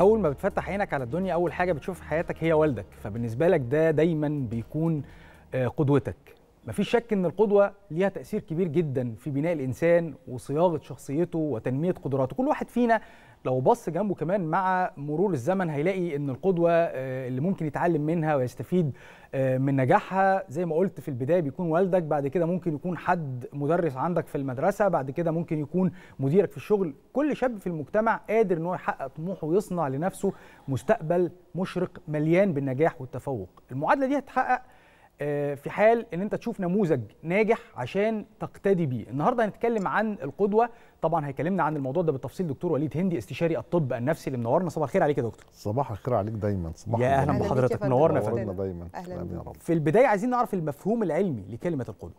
اول ما بتفتح عينك على الدنيا اول حاجه بتشوف حياتك هي والدك فبالنسبه لك ده دايما بيكون آه، قدوتك مفيش شك ان القدوه ليها تاثير كبير جدا في بناء الانسان وصياغه شخصيته وتنميه قدراته كل واحد فينا لو بص جنبه كمان مع مرور الزمن هيلاقي ان القدوه آه، اللي ممكن يتعلم منها ويستفيد آه، من نجاحها زي ما قلت في البدايه بيكون والدك بعد كده ممكن يكون حد مدرس عندك في المدرسه بعد كده ممكن يكون مديرك في الشغل كل شاب في المجتمع قادر ان هو يحقق طموحه ويصنع لنفسه مستقبل مشرق مليان بالنجاح والتفوق المعادله دي هتتحقق آه، في حال ان انت تشوف نموذج ناجح عشان تقتدي بيه النهارده هنتكلم عن القدوه طبعا هيكلمنا عن الموضوع ده بالتفصيل دكتور وليد هندي استشاري الطب النفسي اللي منورنا صباح الخير عليك يا دكتور صباح الخير عليك دايما صباح يا اهلا بحضرتك منورنا فندم دايما اهلا في البدايه عايزين نعرف المفهوم العلمي لكلمه القدوه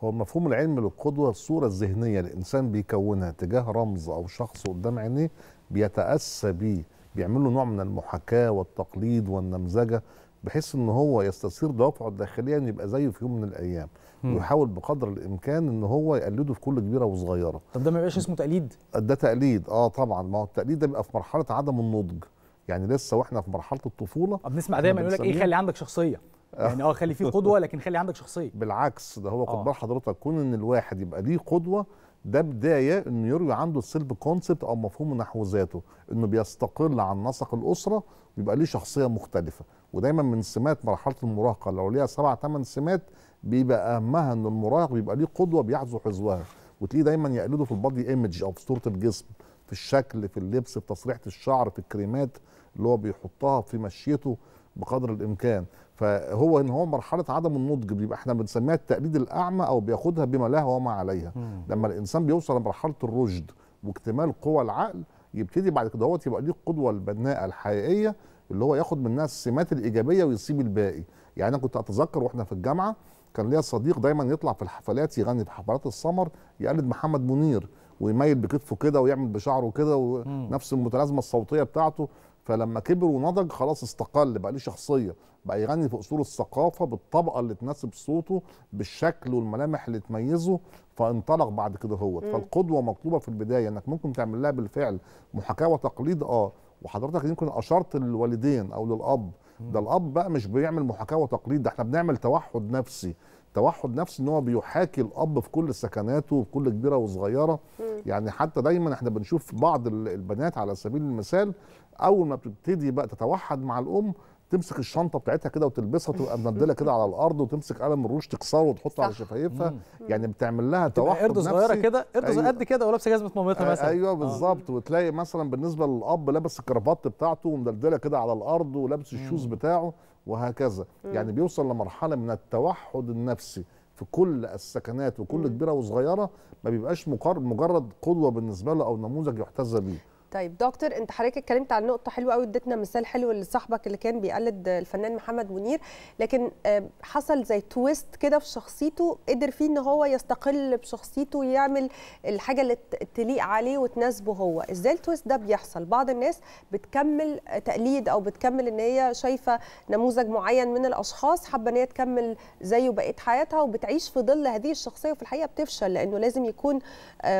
هو المفهوم العلمي للقدوه الصوره الذهنيه الانسان بيكونها تجاه رمز او شخص قدام عينيه بيتاسى بيه بيعمل له نوع من المحاكاه والتقليد والنمذجه بحيث ان هو يستثير دوافعه الداخليه ان يبقى زيه في يوم من الايام مم. ويحاول بقدر الامكان ان هو يقلده في كل كبيره وصغيره طب ده ما يبقاش اسمه تقليد ده تقليد اه طبعا ما هو التقليد ده بيبقى في مرحله عدم النضج يعني لسه واحنا في مرحله الطفوله بنسمع دايما يقول لك ايه خلي عندك شخصيه آه. يعني اه خلي فيه قدوه لكن خلي عندك شخصيه بالعكس ده هو خد آه. بال حضرتك كون ان الواحد يبقى ليه قدوه ده بدايه انه يروي عنده السيلف كونسبت او مفهوم نحو ذاته انه بيستقل عن نسق الاسره ويبقى ليه شخصيه مختلفه ودايما من سمات مرحله المراهقه لو ليها سبع ثمان سمات بيبقى اهمها ان المراهق بيبقى ليه قدوه بيحذو حذوها وتلاقيه دايما يقلده في البادي ايمج او في صوره الجسم في الشكل في اللبس في تسريحه الشعر في الكريمات اللي هو بيحطها في مشيته بقدر الامكان فهو ان هو مرحله عدم النضج بيبقى احنا بنسميها التقليد الاعمى او بياخدها بما لها وما عليها مم. لما الانسان بيوصل لمرحله الرشد واكتمال قوى العقل يبتدي بعد كده هو يبقى ليه القدوه البناءه الحقيقيه اللي هو ياخد منها السمات الايجابيه ويسيب الباقي يعني انا كنت اتذكر واحنا في الجامعه كان ليا صديق دايما يطلع في الحفلات يغني في حفلات السمر يقلد محمد منير ويميل بكتفه كده ويعمل بشعره كده ونفس المتلازمه الصوتيه بتاعته فلما كبر ونضج خلاص استقل بقى ليه شخصيه بقى يغني في اصول الثقافه بالطبقه اللي تناسب صوته بالشكل والملامح اللي تميزه فانطلق بعد كده هو فالقدوه مطلوبه في البدايه انك ممكن تعمل لها بالفعل محاكاه وتقليد اه وحضرتك يمكن اشرت للوالدين او للاب ده الاب بقى مش بيعمل محاكاه وتقليد ده احنا بنعمل توحد نفسي توحد نفسي ان هو بيحاكي الاب في كل سكناته في كل كبيره وصغيره يعني حتى دايما احنا بنشوف بعض البنات على سبيل المثال اول ما بتبتدي بقى تتوحد مع الام تمسك الشنطه بتاعتها كده وتلبسها تبقى مندله كده على الارض وتمسك قلم الروش تكسره وتحطه على شفايفها يعني بتعمل لها توحد قرد صغيره كده قرد أيوة. قد كده ولابسه جزمه مامتها مثلا ايوه آه. بالظبط آه. وتلاقي مثلا بالنسبه للاب لابس الكرافات بتاعته ومدلدله كده على الارض ولابس الشوز بتاعه وهكذا يعني بيوصل لمرحله من التوحد النفسي في كل السكنات وكل كبيره وصغيره ما بيبقاش مجرد قدوه بالنسبه له او نموذج يحتذى بيه طيب دكتور انت حضرتك اتكلمت عن نقطه حلوه قوي اديتنا مثال حلو لصاحبك اللي كان بيقلد الفنان محمد منير لكن آه، حصل زي تويست كده في شخصيته قدر فيه ان هو يستقل بشخصيته ويعمل الحاجه اللي تليق عليه وتناسبه هو ازاي التويست ده بيحصل بعض الناس بتكمل تقليد او بتكمل ان هي شايفه نموذج معين من الاشخاص حابه ان هي تكمل زيه بقيه حياتها وبتعيش في ظل هذه الشخصيه وفي الحقيقه بتفشل لانه لازم يكون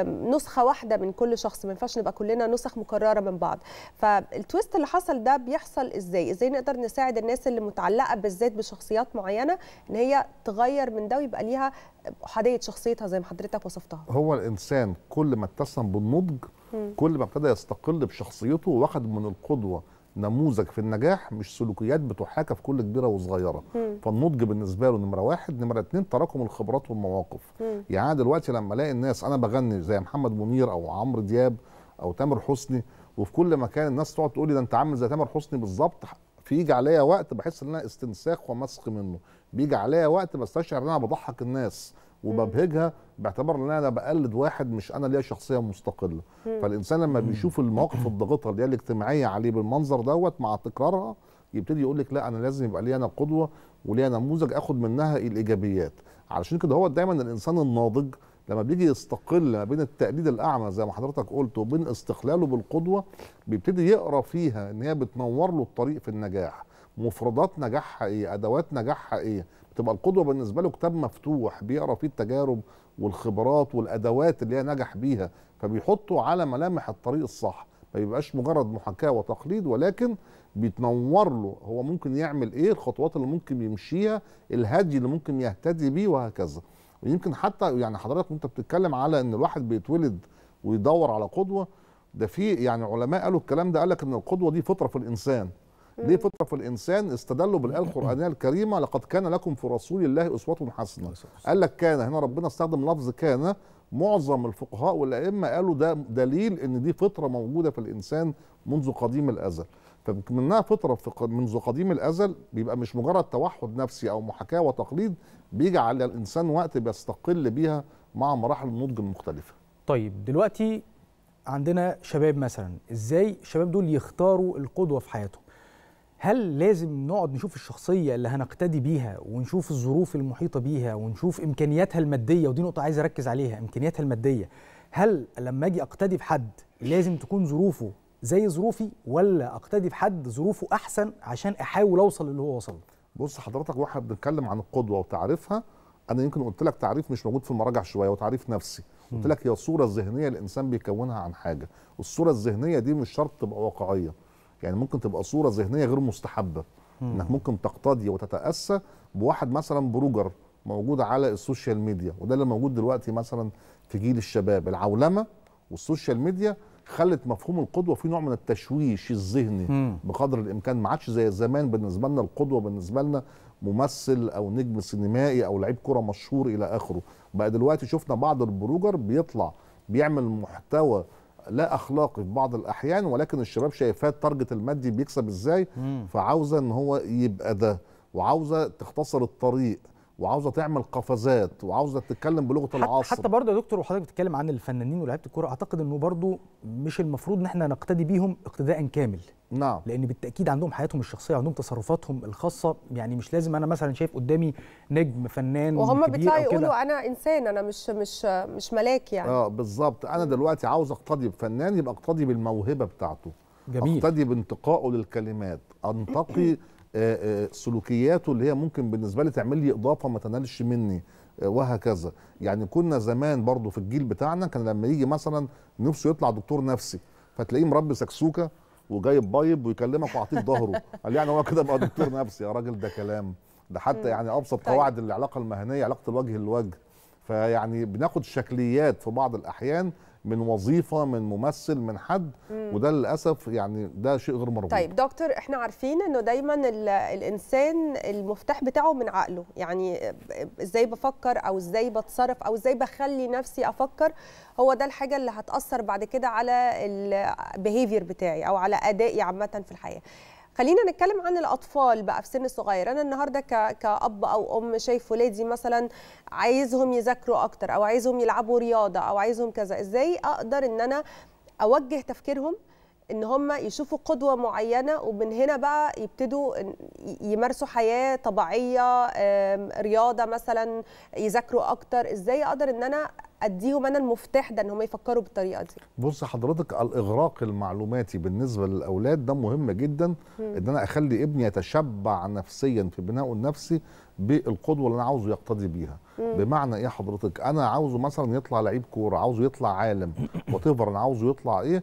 نسخه واحده من كل شخص ما ينفعش نبقى كلنا نسخ مكرره من بعض فالتويست اللي حصل ده بيحصل ازاي ازاي نقدر نساعد الناس اللي متعلقه بالذات بشخصيات معينه ان هي تغير من ده ويبقى ليها احاديه شخصيتها زي ما حضرتك وصفتها هو الانسان كل ما اتسم بالنضج كل ما ابتدى يستقل بشخصيته واخد من القدوه نموذج في النجاح مش سلوكيات بتحاكى في كل كبيره وصغيره مم. فالنضج بالنسبه له نمره واحد نمره اتنين تراكم الخبرات والمواقف مم. يعني دلوقتي لما الاقي الناس انا بغني زي محمد منير او عمرو دياب او تامر حسني وفي كل مكان الناس تقعد تقول لي ده انت عامل زي تامر حسني بالظبط فيجي عليا وقت بحس ان انا استنساخ ومسخ منه بيجي عليا وقت بستشعر ان انا بضحك الناس وببهجها باعتبار ان انا بقلد واحد مش انا ليا شخصيه مستقله فالانسان لما بيشوف المواقف الضاغطه اللي هي الاجتماعيه عليه بالمنظر دوت مع تكرارها يبتدي يقول لك لا انا لازم يبقى لي انا قدوه وليا نموذج اخد منها الايجابيات علشان كده هو دايما الانسان الناضج لما بيجي يستقل ما بين التقليد الاعمى زي ما حضرتك قلت وبين استقلاله بالقدوه بيبتدي يقرا فيها ان هي بتنور له الطريق في النجاح مفردات نجاحها ايه ادوات نجاحها ايه بتبقى القدوه بالنسبه له كتاب مفتوح بيقرا فيه التجارب والخبرات والادوات اللي هي نجح بيها فبيحطه على ملامح الطريق الصح ما بيبقاش مجرد محاكاه وتقليد ولكن بيتنور له هو ممكن يعمل ايه الخطوات اللي ممكن يمشيها الهادي اللي ممكن يهتدي بيه وهكذا ويمكن حتى يعني حضرتك وانت بتتكلم على ان الواحد بيتولد ويدور على قدوه ده في يعني علماء قالوا الكلام ده قال لك ان القدوه دي فطره في الانسان دي فطره في الانسان استدلوا بالايه القرانيه الكريمه لقد كان لكم في رسول الله اسوه حسنه قال لك كان هنا ربنا استخدم لفظ كان معظم الفقهاء والائمه قالوا ده دليل ان دي فطره موجوده في الانسان منذ قديم الازل فمنها فطره منذ قديم الازل بيبقى مش مجرد توحد نفسي او محاكاه وتقليد بيجي على الانسان وقت بيستقل بيها مع مراحل النضج المختلفه. طيب دلوقتي عندنا شباب مثلا، ازاي الشباب دول يختاروا القدوه في حياتهم؟ هل لازم نقعد نشوف الشخصية اللي هنقتدي بيها ونشوف الظروف المحيطة بيها ونشوف إمكانياتها المادية ودي نقطة عايز أركز عليها إمكانياتها المادية هل لما أجي أقتدي بحد لازم تكون ظروفه زي ظروفي ولا أقتدي بحد ظروفه أحسن عشان أحاول أوصل اللي هو وصل بص حضرتك واحنا بنتكلم عن القدوة وتعريفها أنا يمكن قلت لك تعريف مش موجود في المراجع شوية وتعريف نفسي قلت لك هي الصورة الذهنية الإنسان بيكونها عن حاجة الصورة الذهنية دي مش شرط تبقى واقعية يعني ممكن تبقى صوره ذهنيه غير مستحبه مم. انك ممكن تقتضي وتتاسى بواحد مثلا بروجر موجود على السوشيال ميديا وده اللي موجود دلوقتي مثلا في جيل الشباب العولمه والسوشيال ميديا خلت مفهوم القدوه في نوع من التشويش الذهني بقدر الامكان ما عادش زي زمان بالنسبه لنا القدوه بالنسبه لنا ممثل او نجم سينمائي او لعيب كره مشهور الى اخره بقى دلوقتي شفنا بعض البروجر بيطلع بيعمل محتوى لا اخلاقي في بعض الاحيان ولكن الشباب شايفاه التارجت المادي بيكسب ازاي فعاوزه ان هو يبقى ده وعاوزه تختصر الطريق وعاوزه تعمل قفزات وعاوزه تتكلم بلغه العصر حتى برضه يا دكتور وحضرتك بتتكلم عن الفنانين ولاعيبه الكوره اعتقد انه برضه مش المفروض ان احنا نقتدي بيهم اقتداء كامل نعم لان بالتاكيد عندهم حياتهم الشخصيه عندهم تصرفاتهم الخاصه يعني مش لازم انا مثلا شايف قدامي نجم فنان وهم بيطلعوا يقولوا انا انسان انا مش مش مش ملاك يعني اه بالظبط انا دلوقتي عاوز اقتدي بفنان يبقى اقتدي بالموهبه بتاعته جميل اقتدي بانتقائه للكلمات انتقي آه، آه، سلوكياته اللي هي ممكن بالنسبه لي تعمل لي اضافه ما تنالش مني آه، وهكذا يعني كنا زمان برضو في الجيل بتاعنا كان لما يجي مثلا نفسه يطلع دكتور نفسي فتلاقيه مربي سكسوكه وجايب بايب ويكلمك واعطيك ظهره قال يعني هو كده بقى دكتور نفسي يا راجل ده كلام ده حتى يعني ابسط طيب. قواعد العلاقه المهنيه علاقه الوجه للوجه فيعني بناخد شكليات في بعض الاحيان من وظيفه من ممثل من حد مم. وده للاسف يعني ده شيء غير مرغوب طيب دكتور احنا عارفين انه دايما الانسان المفتاح بتاعه من عقله يعني ازاي بفكر او ازاي بتصرف او ازاي بخلي نفسي افكر هو ده الحاجه اللي هتاثر بعد كده على البيهيفير بتاعي او على ادائي عامه في الحياه خلينا نتكلم عن الاطفال بقى في سن صغير انا النهارده كاب او ام شايف ولادي مثلا عايزهم يذاكروا اكتر او عايزهم يلعبوا رياضه او عايزهم كذا ازاي اقدر ان انا اوجه تفكيرهم ان هم يشوفوا قدوه معينه ومن هنا بقى يبتدوا يمارسوا حياه طبيعيه رياضه مثلا يذاكروا اكتر ازاي اقدر ان انا اديهم انا المفتاح ده ان هم يفكروا بالطريقه دي بص حضرتك الاغراق المعلوماتي بالنسبه للاولاد ده مهم جدا مم. ان انا اخلي ابني يتشبع نفسيا في بنائه النفسي بالقدوه اللي انا عاوزه يقتدي بيها مم. بمعنى ايه حضرتك انا عاوزه مثلا يطلع لعيب كوره عاوزه يطلع عالم وتفر انا عاوزه يطلع ايه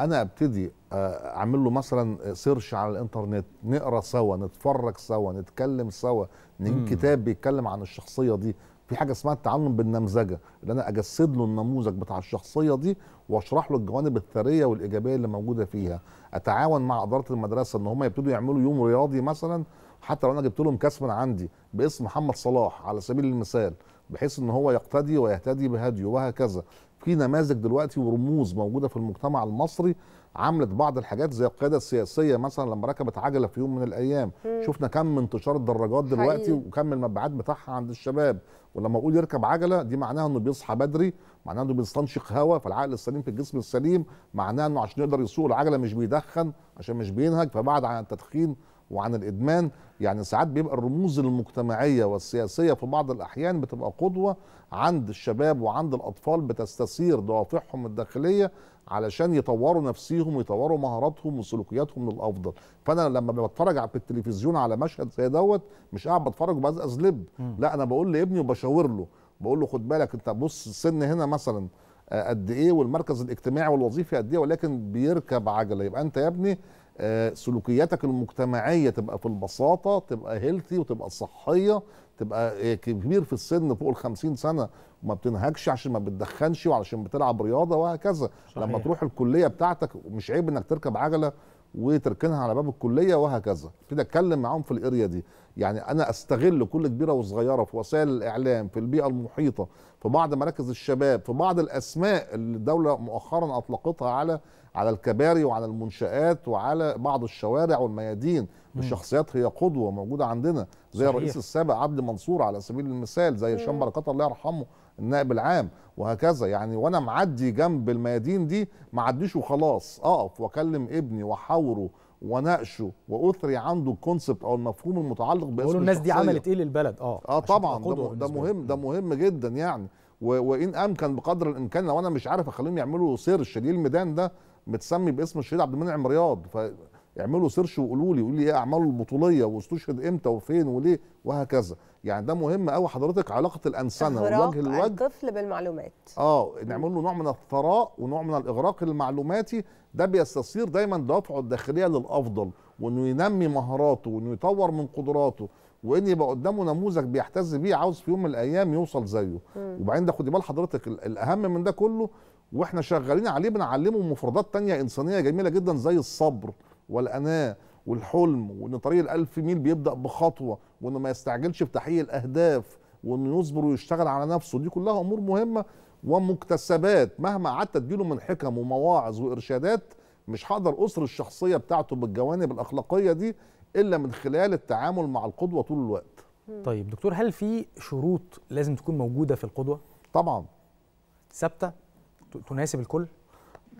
انا ابتدي آه، اعمل له مثلا سيرش على الانترنت نقرا سوا نتفرج سوا نتكلم سوا نجيب كتاب بيتكلم عن الشخصيه دي في حاجه اسمها التعلم بالنمذجه اللي انا اجسد له النموذج بتاع الشخصيه دي واشرح له الجوانب الثريه والايجابيه اللي موجوده فيها اتعاون مع اداره المدرسه ان هم يبتدوا يعملوا يوم رياضي مثلا حتى لو انا جبت لهم كاس من عندي باسم محمد صلاح على سبيل المثال بحيث ان هو يقتدي ويهتدي بهديه وهكذا في نماذج دلوقتي ورموز موجوده في المجتمع المصري عملت بعض الحاجات زي القياده السياسيه مثلا لما ركبت عجله في يوم من الايام م. شفنا كم انتشار الدراجات دلوقتي حقيقي. وكم المبيعات بتاعها عند الشباب ولما اقول يركب عجله دي معناها انه بيصحى بدري معناها انه بيستنشق هواء فالعقل السليم في الجسم السليم معناها انه عشان يقدر يسوق العجله مش بيدخن عشان مش بينهج فبعد عن التدخين وعن الادمان يعني ساعات بيبقى الرموز المجتمعيه والسياسيه في بعض الاحيان بتبقى قدوه عند الشباب وعند الاطفال بتستثير دوافعهم الداخليه علشان يطوروا نفسيهم ويطوروا مهاراتهم وسلوكياتهم للافضل فانا لما بتفرج على التلفزيون على مشهد زي دوت مش قاعد بتفرج وبزقز لب لا انا بقول لابني وبشاور له بقول له خد بالك انت بص السن هنا مثلا آه، قد ايه والمركز الاجتماعي والوظيفي قد ايه ولكن بيركب عجله يبقى انت يا ابني آه، سلوكياتك المجتمعيه تبقى في البساطه تبقى هيلثي وتبقى صحيه تبقى آه، كبير في السن فوق ال 50 سنه وما بتنهكش عشان ما بتدخنش وعشان بتلعب رياضه وهكذا صحيح. لما تروح الكليه بتاعتك مش عيب انك تركب عجله وتركنها على باب الكليه وهكذا كده اتكلم معاهم في الاريا دي يعني انا استغل كل كبيره وصغيره في وسائل الاعلام في البيئه المحيطه في بعض مراكز الشباب في بعض الاسماء اللي الدوله مؤخرا اطلقتها على على الكباري وعلى المنشآت وعلى بعض الشوارع والميادين بشخصيات هي قدوة موجودة عندنا زي صحيح. الرئيس السابق عبد منصور على سبيل المثال زي هشام بركات الله يرحمه النائب العام وهكذا يعني وانا معدي جنب الميادين دي ما عديش وخلاص اقف واكلم ابني واحاوره وناقشه واثري عنده الكونسبت او المفهوم المتعلق باسم الناس الشخصية. دي عملت ايه للبلد اه اه طبعا ده, ده مهم ده مهم جدا يعني وان امكن بقدر الامكان لو انا مش عارف اخليهم يعملوا سيرش ليه الميدان ده متسمي باسم الشهيد عبد المنعم رياض ف اعملوا سيرش وقولوا لي قولوا لي ايه اعماله البطوليه واستشهد امتى وفين وليه وهكذا يعني ده مهم قوي حضرتك علاقه الانسنه ووجه الوجه الطفل بالمعلومات اه نعمل له نوع من الثراء ونوع من الاغراق المعلوماتي ده بيستثير دايما دوافعه الداخليه للافضل وانه ينمي مهاراته وانه يطور من قدراته وان يبقى قدامه نموذج بيحتز بيه عاوز في يوم من الايام يوصل زيه وبعدين ده خدي بال حضرتك الاهم من ده كله واحنا شغالين عليه بنعلمه مفردات تانية انسانيه جميله جدا زي الصبر والأناة والحلم وإن طريق الألف ميل بيبدأ بخطوة وإنه ما يستعجلش في تحقيق الأهداف وإنه يصبر ويشتغل على نفسه دي كلها أمور مهمة ومكتسبات مهما قعدت أديله من حكم ومواعظ وإرشادات مش هقدر أسر الشخصية بتاعته بالجوانب الأخلاقية دي إلا من خلال التعامل مع القدوة طول الوقت طيب دكتور هل في شروط لازم تكون موجودة في القدوة؟ طبعا ثابتة تناسب الكل؟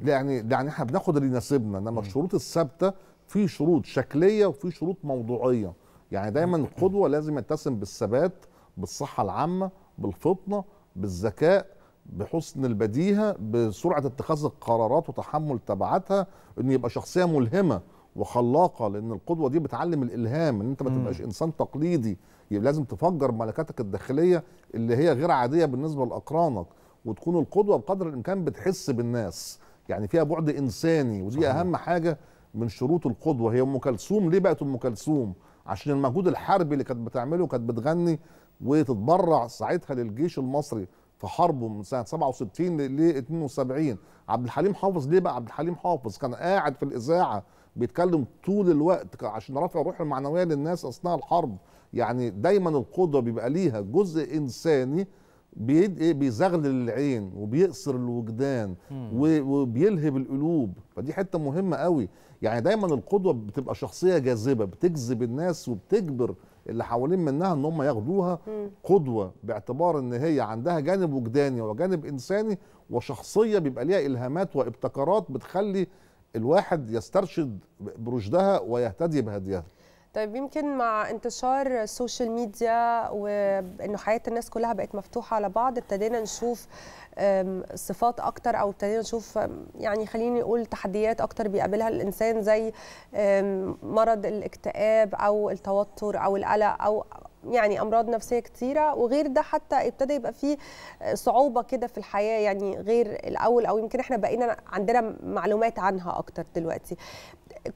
يعني يعني احنا بناخد اللي يناسبنا انما الشروط الثابته في شروط شكليه وفي شروط موضوعيه يعني دايما القدوه لازم يتسم بالثبات بالصحه العامه بالفطنه بالذكاء بحسن البديهه بسرعه اتخاذ القرارات وتحمل تبعاتها انه يبقى شخصيه ملهمه وخلاقه لان القدوه دي بتعلم الالهام ان انت ما تبقاش انسان تقليدي يبقى لازم تفجر ملكاتك الداخليه اللي هي غير عاديه بالنسبه لاقرانك وتكون القدوه بقدر الامكان بتحس بالناس يعني فيها بعد انساني ودي صحيح. اهم حاجه من شروط القدوه هي ام كلثوم ليه بقت ام كلثوم عشان المجهود الحربي اللي كانت بتعمله كانت بتغني وتتبرع ساعتها للجيش المصري في حربه من سنه 67 ل 72 عبد الحليم حافظ ليه بقى عبد الحليم حافظ كان قاعد في الاذاعه بيتكلم طول الوقت عشان رفع الروح المعنويه للناس اثناء الحرب يعني دايما القدوه بيبقى ليها جزء انساني بيد ايه بيزغلل العين وبيقصر الوجدان وبيلهب القلوب فدي حته مهمه قوي يعني دايما القدوه بتبقى شخصيه جاذبه بتجذب الناس وبتجبر اللي حوالين منها ان هم ياخدوها قدوه باعتبار ان هي عندها جانب وجداني وجانب انساني وشخصيه بيبقى ليها الهامات وابتكارات بتخلي الواحد يسترشد برشدها ويهتدي بهديها طيب يمكن مع انتشار السوشيال ميديا وانه حياه الناس كلها بقت مفتوحه على بعض ابتدينا نشوف صفات اكتر او ابتدينا نشوف يعني خليني اقول تحديات اكتر بيقابلها الانسان زي مرض الاكتئاب او التوتر او القلق او يعني امراض نفسيه كتيره وغير ده حتى ابتدى يبقى فيه آه، صعوبه كده في الحياه يعني غير الاول او يمكن احنا بقينا عندنا معلومات عنها اكتر دلوقتي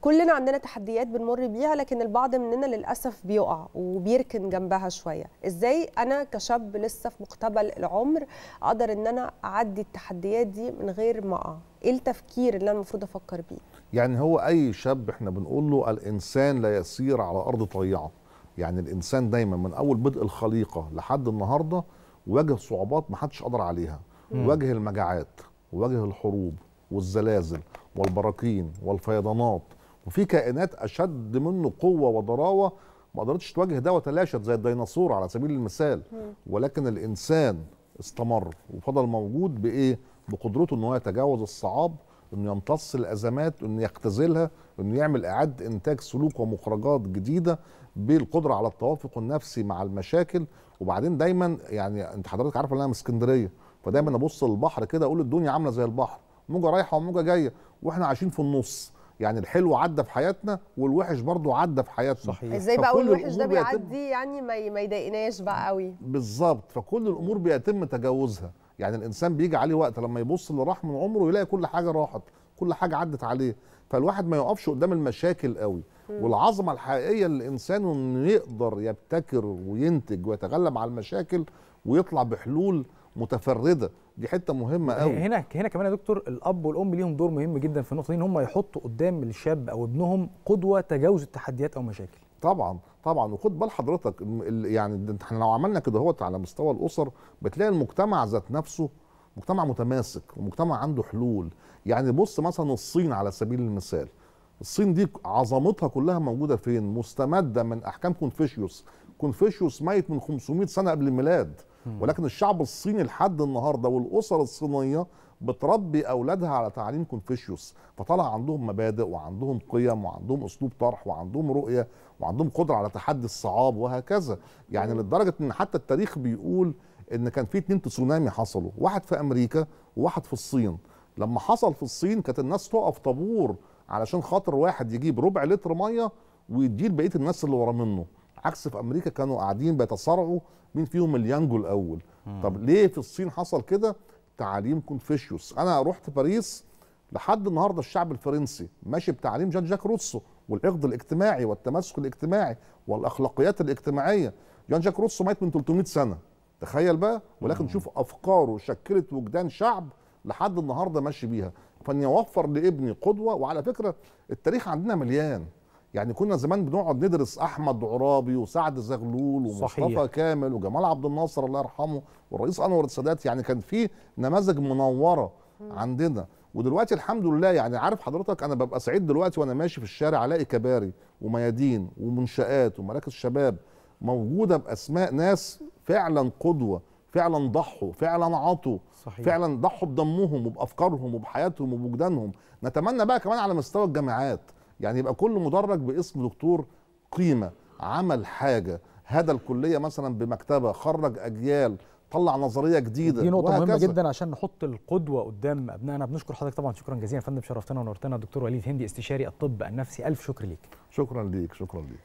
كلنا عندنا تحديات بنمر بيها لكن البعض مننا للاسف بيقع وبيركن جنبها شويه ازاي انا كشاب لسه في مقتبل العمر اقدر ان انا اعدي التحديات دي من غير ما اقع ايه التفكير اللي انا المفروض افكر بيه يعني هو اي شاب احنا بنقول له الانسان لا يسير على ارض طيعه يعني الانسان دايما من اول بدء الخليقه لحد النهارده واجه صعوبات ما حدش قدر عليها واجه المجاعات واجه الحروب والزلازل والبراكين والفيضانات وفي كائنات اشد منه قوه وضراوه ما قدرتش تواجه ده وتلاشت زي الديناصور على سبيل المثال ولكن الانسان استمر وفضل موجود بايه بقدرته ان هو يتجاوز الصعاب انه يمتص الازمات انه يختزلها انه يعمل اعاده انتاج سلوك ومخرجات جديده بالقدره على التوافق النفسي مع المشاكل وبعدين دايما يعني انت حضرتك عارفه ان انا من اسكندريه فدايما ابص للبحر كده اقول الدنيا عامله زي البحر موجه رايحه وموجه جايه واحنا عايشين في النص يعني الحلو عدى في حياتنا والوحش برضه عدى في حياتنا صحيح ازاي بقى الوحش ده بيعدي يعني ما يضايقناش بقى قوي بالظبط فكل الامور بيتم تجاوزها يعني الانسان بيجي عليه وقت لما يبص اللي راح من عمره يلاقي كل حاجه راحت كل حاجه عدت عليه فالواحد ما يقفش قدام المشاكل قوي والعظمه الحقيقيه للانسان انه يقدر يبتكر وينتج ويتغلب على المشاكل ويطلع بحلول متفرده دي حته مهمه قوي هنا هنا كمان يا دكتور الاب والام ليهم دور مهم جدا في النقطه دي ان هم يحطوا قدام الشاب او ابنهم قدوه تجاوز التحديات او مشاكل طبعا طبعا وخد بال حضرتك يعني احنا لو عملنا كده هوت على مستوى الاسر بتلاقي المجتمع ذات نفسه مجتمع متماسك ومجتمع عنده حلول يعني بص مثلا الصين على سبيل المثال الصين دي عظمتها كلها موجوده فين مستمده من احكام كونفوشيوس كونفوشيوس ميت من 500 سنه قبل الميلاد ولكن الشعب الصيني لحد النهارده والاسر الصينيه بتربي اولادها على تعليم كونفوشيوس فطلع عندهم مبادئ وعندهم قيم وعندهم اسلوب طرح وعندهم رؤيه وعندهم قدره على تحدي الصعاب وهكذا يعني لدرجه ان حتى التاريخ بيقول ان كان في اتنين تسونامي حصلوا واحد في امريكا وواحد في الصين لما حصل في الصين كانت الناس تقف طابور علشان خاطر واحد يجيب ربع لتر ميه ويديه لبقيه الناس اللي ورا منه عكس في امريكا كانوا قاعدين بيتصارعوا مين فيهم اليانجو الاول مم. طب ليه في الصين حصل كده تعاليم كونفوشيوس انا رحت باريس لحد النهارده الشعب الفرنسي ماشي بتعليم جان جاك روسو والعقد الاجتماعي والتمسك الاجتماعي والاخلاقيات الاجتماعيه جان جاك روسو مات من 300 سنه تخيل بقى ولكن مم. شوف افكاره شكلت وجدان شعب لحد النهارده ماشي بيها فاني اوفر لابني قدوه وعلى فكره التاريخ عندنا مليان يعني كنا زمان بنقعد ندرس احمد عرابي وسعد زغلول ومصطفى صحيح. كامل وجمال عبد الناصر الله يرحمه والرئيس انور السادات يعني كان في نماذج منوره عندنا ودلوقتي الحمد لله يعني عارف حضرتك انا ببقى سعيد دلوقتي وانا ماشي في الشارع الاقي كباري وميادين ومنشآت ومراكز شباب موجوده باسماء ناس فعلا قدوه فعلا ضحوا فعلا عطوا صحيح. فعلا ضحوا بدمهم وبافكارهم وبحياتهم وبوجدانهم نتمنى بقى كمان على مستوى الجامعات يعني يبقى كل مدرج باسم دكتور قيمه عمل حاجه هدى الكليه مثلا بمكتبه خرج اجيال طلع نظريه جديده دي نقطه وهكذا. مهمه جدا عشان نحط القدوه قدام ابنائنا بنشكر حضرتك طبعا شكرا جزيلا يا فندم شرفتنا ونورتنا الدكتور وليد هندي استشاري الطب النفسي الف شكر ليك شكرا ليك شكرا ليك